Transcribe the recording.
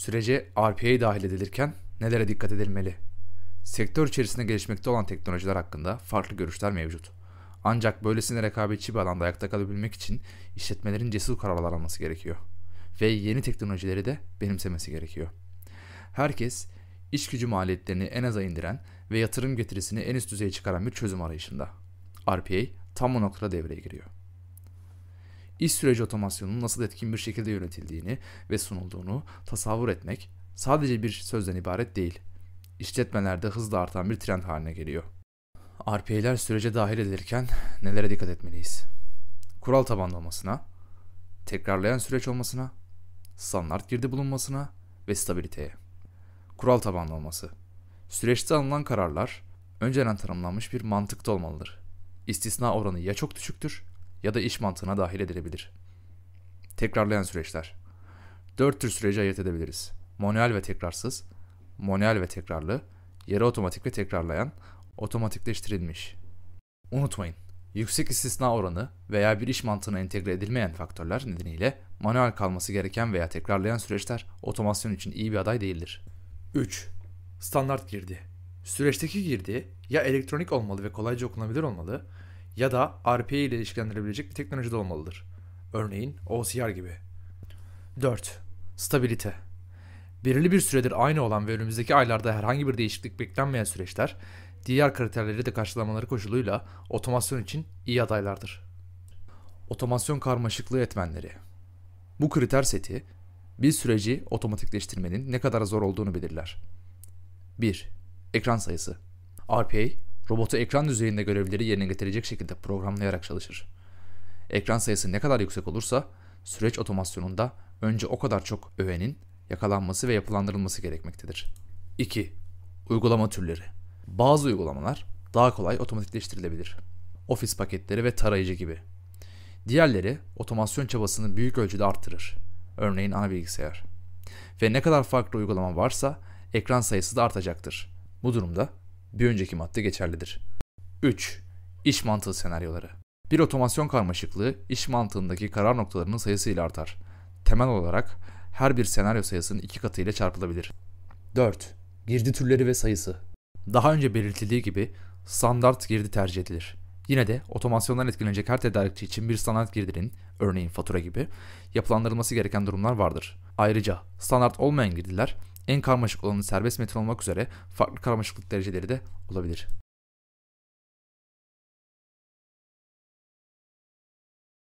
Sürece RPA dahil edilirken nelere dikkat edilmeli? Sektör içerisinde gelişmekte olan teknolojiler hakkında farklı görüşler mevcut. Ancak böylesine rekabetçi bir alanda ayakta kalabilmek için işletmelerin cesur kararlar alması gerekiyor. Ve yeni teknolojileri de benimsemesi gerekiyor. Herkes iş gücü maliyetlerini en aza indiren ve yatırım getirisini en üst düzeye çıkaran bir çözüm arayışında. RPA tam bu noktada devreye giriyor iş süreci otomasyonunun nasıl etkin bir şekilde yönetildiğini ve sunulduğunu tasavvur etmek sadece bir sözden ibaret değil. İşletmelerde hızla artan bir trend haline geliyor. RPA'ler sürece dahil edilirken nelere dikkat etmeliyiz? Kural tabanlı olmasına, tekrarlayan süreç olmasına, standart girdi bulunmasına ve stabiliteye. Kural tabanlı olması. Süreçte alınan kararlar önceden tanımlanmış bir mantıkta olmalıdır. İstisna oranı ya çok düşüktür ya da iş mantığına dahil edilebilir. Tekrarlayan süreçler. Dört tür süreci ayırt edebiliriz. Manuel ve tekrarsız, manuel ve tekrarlı, yarı otomatik ve tekrarlayan, otomatikleştirilmiş. Unutmayın, yüksek istisna oranı veya bir iş mantığına entegre edilmeyen faktörler nedeniyle manuel kalması gereken veya tekrarlayan süreçler otomasyon için iyi bir aday değildir. 3. Standart girdi. Süreçteki girdi ya elektronik olmalı ve kolayca okunabilir olmalı ya da RPA ile ilişkilendirebilecek bir teknolojide olmalıdır. Örneğin OCR gibi. 4. Stabilite Belirli bir süredir aynı olan ve önümüzdeki aylarda herhangi bir değişiklik beklenmeyen süreçler, diğer kriterleri de karşılamaları koşuluyla otomasyon için iyi adaylardır. Otomasyon karmaşıklığı etmenleri Bu kriter seti, bir süreci otomatikleştirmenin ne kadar zor olduğunu belirler. 1. Ekran sayısı RPA, Robotu ekran düzeyinde görevleri yerine getirecek şekilde programlayarak çalışır. Ekran sayısı ne kadar yüksek olursa süreç otomasyonunda önce o kadar çok öğenin yakalanması ve yapılandırılması gerekmektedir. 2. Uygulama türleri. Bazı uygulamalar daha kolay otomatikleştirilebilir. Ofis paketleri ve tarayıcı gibi. Diğerleri otomasyon çabasını büyük ölçüde arttırır. Örneğin ana bilgisayar. Ve ne kadar farklı uygulama varsa ekran sayısı da artacaktır. Bu durumda bir önceki madde geçerlidir. 3. İş mantığı senaryoları. Bir otomasyon karmaşıklığı iş mantığındaki karar noktalarının sayısı ile artar. Temel olarak her bir senaryo sayısının iki katı ile çarpılabilir. 4. Girdi türleri ve sayısı. Daha önce belirtildiği gibi standart girdi tercih edilir. Yine de otomasyondan etkilenecek her tedarikçi için bir standart girdinin, örneğin fatura gibi, yapılandırılması gereken durumlar vardır. Ayrıca standart olmayan girdiler en karmaşık olanı serbest metin olmak üzere farklı karmaşıklık dereceleri de olabilir.